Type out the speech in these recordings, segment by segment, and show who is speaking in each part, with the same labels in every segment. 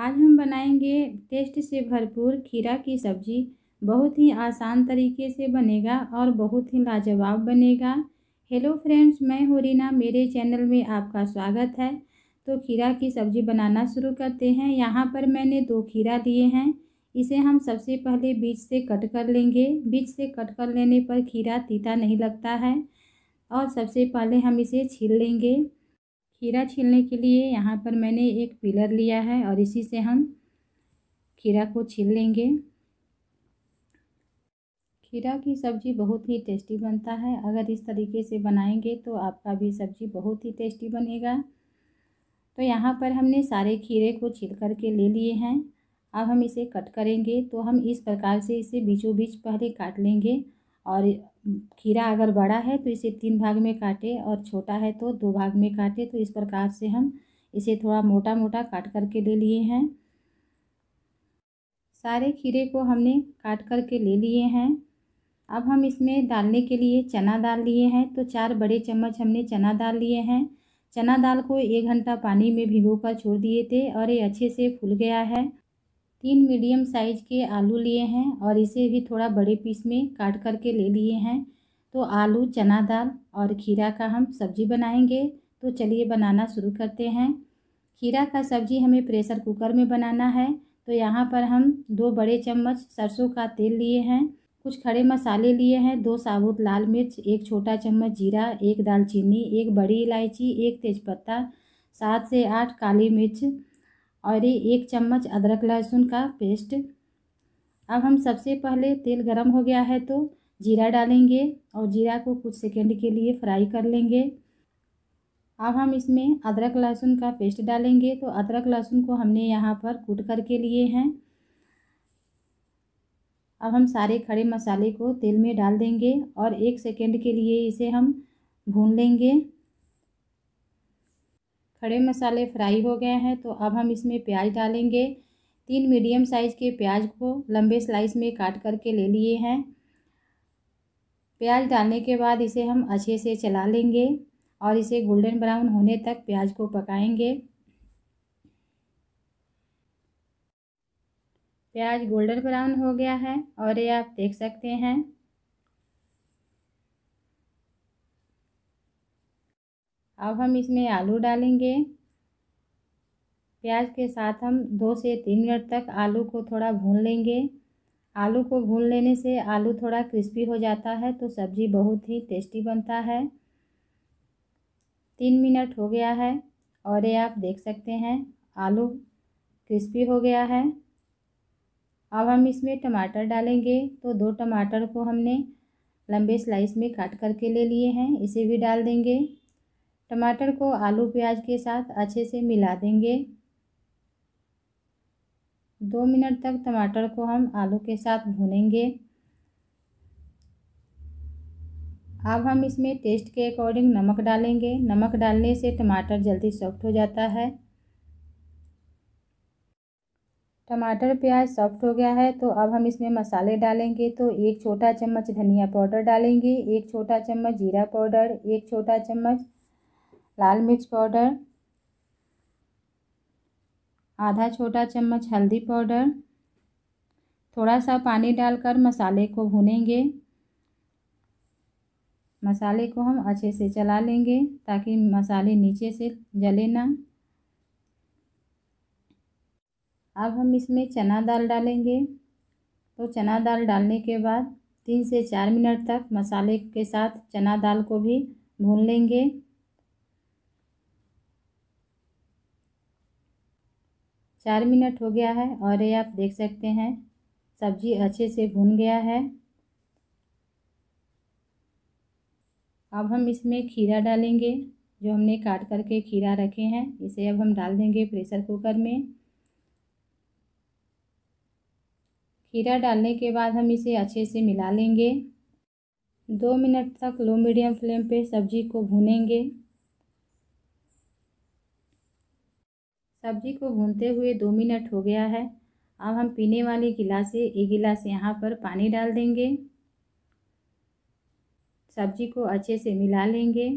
Speaker 1: आज हम बनाएंगे टेस्ट से भरपूर खीरा की सब्ज़ी बहुत ही आसान तरीके से बनेगा और बहुत ही लाजवाब बनेगा हेलो फ्रेंड्स मैं हूँ रीना मेरे चैनल में आपका स्वागत है तो खीरा की सब्ज़ी बनाना शुरू करते हैं यहाँ पर मैंने दो खीरा लिए हैं इसे हम सबसे पहले बीज से कट कर लेंगे बीज से कट कर लेने पर खीरा तीता नहीं लगता है और सबसे पहले हम इसे छील लेंगे खीरा छीलने के लिए यहाँ पर मैंने एक पिलर लिया है और इसी से हम खीरा को छील लेंगे खीरा की सब्ज़ी बहुत ही टेस्टी बनता है अगर इस तरीके से बनाएंगे तो आपका भी सब्ज़ी बहुत ही टेस्टी बनेगा तो यहाँ पर हमने सारे खीरे को छील करके ले लिए हैं अब हम इसे कट करेंगे तो हम इस प्रकार से इसे बीचों बीच पहले काट लेंगे और खीरा अगर बड़ा है तो इसे तीन भाग में काटे और छोटा है तो दो भाग में काटे तो इस प्रकार से हम इसे थोड़ा मोटा मोटा काट करके ले लिए हैं सारे खीरे को हमने काट करके ले लिए हैं अब हम इसमें डालने के लिए चना डाल लिए हैं तो चार बड़े चम्मच हमने चना डाल लिए हैं चना दाल को एक घंटा पानी में भिगो कर छोड़ दिए थे और ये अच्छे से फूल गया है तीन मीडियम साइज के आलू लिए हैं और इसे भी थोड़ा बड़े पीस में काट करके ले लिए हैं तो आलू चना दाल और खीरा का हम सब्जी बनाएंगे तो चलिए बनाना शुरू करते हैं खीरा का सब्जी हमें प्रेशर कुकर में बनाना है तो यहाँ पर हम दो बड़े चम्मच सरसों का तेल लिए हैं कुछ खड़े मसाले लिए हैं दो साबुत लाल मिर्च एक छोटा चम्मच जीरा एक दालचीनी एक बड़ी इलायची एक तेज़पत्ता सात से आठ काली मिर्च और ये एक चम्मच अदरक लहसुन का पेस्ट अब हम सबसे पहले तेल गरम हो गया है तो जीरा डालेंगे और जीरा को कुछ सेकेंड के लिए फ्राई कर लेंगे अब हम इसमें अदरक लहसुन का पेस्ट डालेंगे तो अदरक लहसुन को हमने यहाँ पर कूट करके लिए हैं अब हम सारे खड़े मसाले को तेल में डाल देंगे और एक सेकेंड के लिए इसे हम भून लेंगे खड़े मसाले फ्राई हो गए हैं तो अब हम इसमें प्याज डालेंगे तीन मीडियम साइज़ के प्याज को लंबे स्लाइस में काट करके ले लिए हैं प्याज डालने के बाद इसे हम अच्छे से चला लेंगे और इसे गोल्डन ब्राउन होने तक प्याज को पकाएंगे प्याज गोल्डन ब्राउन हो गया है और ये आप देख सकते हैं अब हम इसमें आलू डालेंगे प्याज के साथ हम दो से तीन मिनट तक आलू को थोड़ा भून लेंगे आलू को भून लेने से आलू थोड़ा क्रिस्पी हो जाता है तो सब्ज़ी बहुत ही टेस्टी बनता है तीन मिनट हो गया है और ये आप देख सकते हैं आलू क्रिस्पी हो गया है अब हम इसमें टमाटर डालेंगे तो दो टमाटर को हमने लंबे स्लाइस में काट करके ले लिए हैं इसे भी डाल देंगे टमाटर को आलू प्याज के साथ अच्छे से मिला देंगे दो मिनट तक टमाटर को हम आलू के साथ भूनेंगे अब हम इसमें टेस्ट के अकॉर्डिंग नमक डालेंगे नमक डालने से टमाटर जल्दी सॉफ्ट हो जाता है टमाटर प्याज सॉफ्ट हो गया है तो अब हम इसमें मसाले डालेंगे तो एक छोटा चम्मच धनिया पाउडर डालेंगे एक छोटा चम्मच जीरा पाउडर एक छोटा चम्मच लाल मिर्च पाउडर आधा छोटा चम्मच हल्दी पाउडर थोड़ा सा पानी डालकर मसाले को भूनेंगे मसाले को हम अच्छे से चला लेंगे ताकि मसाले नीचे से जले ना अब हम इसमें चना दाल डालेंगे तो चना दाल डालने के बाद तीन से चार मिनट तक मसाले के साथ चना दाल को भी भून लेंगे चार मिनट हो गया है और ये आप देख सकते हैं सब्जी अच्छे से भुन गया है अब हम इसमें खीरा डालेंगे जो हमने काट करके खीरा रखे हैं इसे अब हम डाल देंगे प्रेशर कुकर में खीरा डालने के बाद हम इसे अच्छे से मिला लेंगे दो मिनट तक लो मीडियम फ्लेम पे सब्जी को भूनेंगे सब्जी को भूनते हुए दो मिनट हो गया है अब हम पीने वाले गिलास से एक गिलास यहाँ पर पानी डाल देंगे सब्जी को अच्छे से मिला लेंगे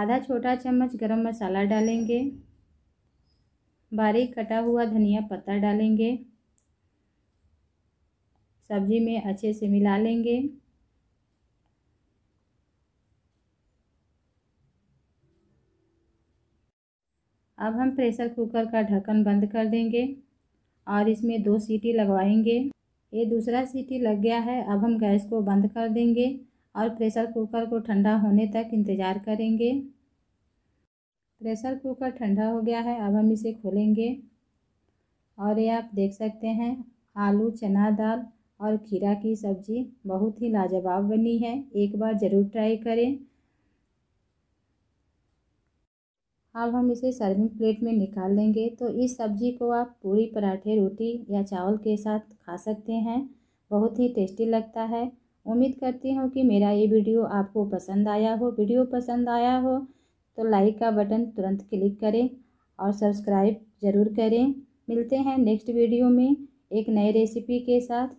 Speaker 1: आधा छोटा चम्मच गरम मसाला डालेंगे बारीक कटा हुआ धनिया पत्ता डालेंगे सब्जी में अच्छे से मिला लेंगे अब हम प्रेशर कुकर का ढक्कन बंद कर देंगे और इसमें दो सीटी लगवाएंगे ये दूसरा सीटी लग गया है अब हम गैस को बंद कर देंगे और प्रेशर कुकर को ठंडा होने तक इंतज़ार करेंगे प्रेशर कुकर ठंडा हो गया है अब हम इसे खोलेंगे और ये आप देख सकते हैं आलू चना दाल और खीरा की सब्ज़ी बहुत ही लाजवाब बनी है एक बार ज़रूर ट्राई करें अब हम इसे सर्विंग प्लेट में निकाल लेंगे तो इस सब्जी को आप पूरी पराठे रोटी या चावल के साथ खा सकते हैं बहुत ही टेस्टी लगता है उम्मीद करती हूँ कि मेरा ये वीडियो आपको पसंद आया हो वीडियो पसंद आया हो तो लाइक का बटन तुरंत क्लिक करें और सब्सक्राइब ज़रूर करें मिलते हैं नेक्स्ट वीडियो में एक नए रेसिपी के साथ